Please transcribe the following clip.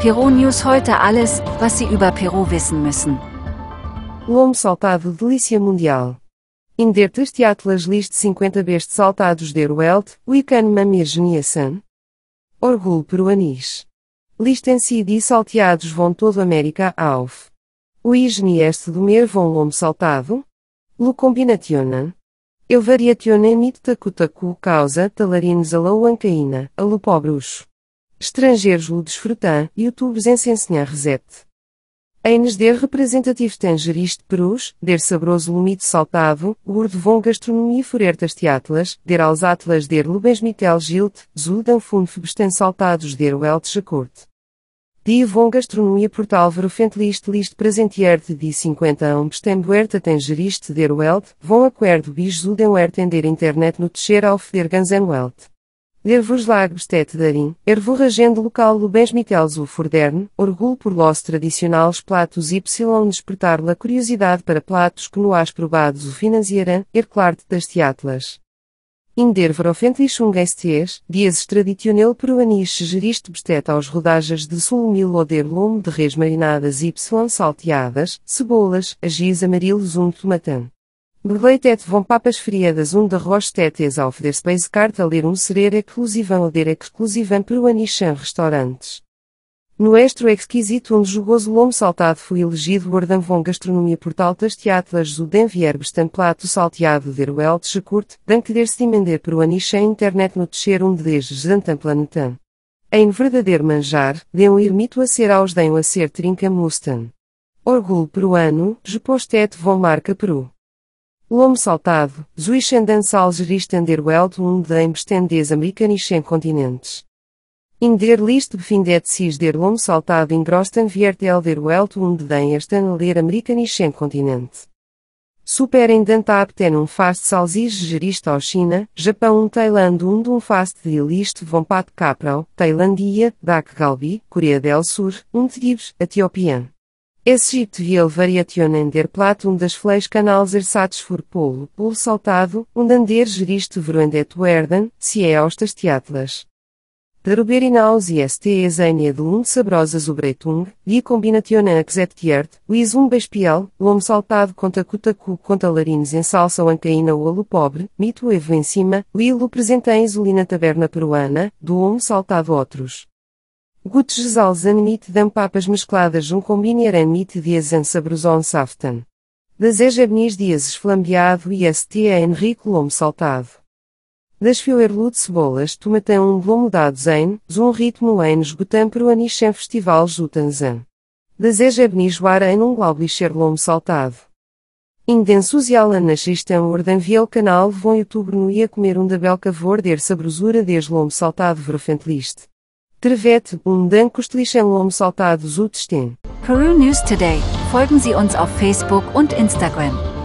Peru News heute alles, was Sie über Peru wissen müssen. Lomo saltado delícia mundial. Invertes Atlas list 50 best saltados der Welt, Weekend san Orgulho peruanis. Listencidi salteados vão todo América auf. O este do mer vão lomo saltado? Lo combinationen. Eu variationen nit tacu tacu causa talarines a lauancaína, a lo pobruxo. Estrangeiros Ludes Frutan, youtubers ens ensinam Reset. Eines der representativ tangeriste perus, der sabroso lumite saltavo, gordo von gastronomia furertas teatlas, der aos atlas der Mitel gilt, zudan funfbestan saltados der weltje corte. Die von gastronomia portal Fentlist list presentierte cinquenta 50 um bestembuerta tangeriste der welt, von aquerdo bis zudan werten der internet no Tcher auf der Welt. Nervos Lagos Tete Darim, Regendo Local Lubens Mitelzu Fordern, Orgulho por los Tradicionais Platos Y Despertar la Curiosidade para Platos que no as probados o financiarão, Erclarte das Teatlas. Inder verofentlichungestiers, dies traditionel peruanis geriste bestet aos rodajas de solomil ou derlume de res marinadas y salteadas, cebolas, agis amarelos um tomatão. Beleitet von papas friadas um der rostetes auf der Speisekarte a ler um serer exclusivan a der exclusivan peruanichan restaurantes. No extra exquisito um jugoso lombo saltado foi elegido o von Gastronomia Portal das o Zudenvier Bestan Plato Salteado der Weltche Kurt, dan querer se emender peruanichan internet no descer um destes Zantan Planetan. Em verdadeiro manjar, deu um ermito a ser aos deu a ser trinca mustan. Orgulho peruano, Gepostet von Marca Peru. Lomo saltado, Zuichenden salgeristen der Welt und dem Bestendes amerikanischen Kontinentes. In der Liste befindet sich der Lomo saltado in großen Viertel der Welt und den ersten der amerikanischen Kontinent. Superendant abten um fast geriste aus China, Japão um und um fast de Liste von Pat Capral, Thailandia, Dak Galbi, Coreia del Sur, und Gibbs, Äthiopien. Exit viel variationen der Platum das Fleischkanals ersatz for polo, polo saltado, und an der Gerichte verwendet se é sie aus das de Darüber hinaus ist es eine Lung sabrosa Zubreitung, que Kombinationen acceptiert, wie um Bespiel, Lom saltado conta cutacu conta larines em salsa ou ancaína ou alo pobre, mito evo em cima, Lilo presente a isolina taberna peruana, do um saltado outros. Gutschsalzen mit dam papas mescladas um combinaren mit diesen saftan. Das Egebnis dias esflambeado e st Henrique Lom saltado. Das Feuerlut cebolas tomatão um lomo dados em, um ritmo em esgotampro anichen festival jutanzan. Das Egebnis war em um glaublicher Lom saltado. Indensusiala nascistam ordem via o canal vão youtuber no ia comer um da belca vor der sabrosura des lom saltado verofentliste. Trevete, um Dankos saltado saltados Utestin. Peru News Today. Folgen Sie uns auf Facebook und Instagram.